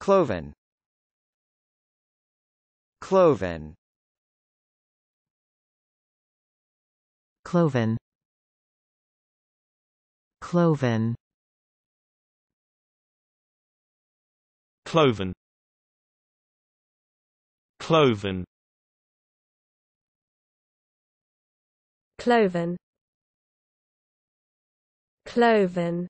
Cloven Cloven Cloven Cloven Cloven Cloven Cloven Cloven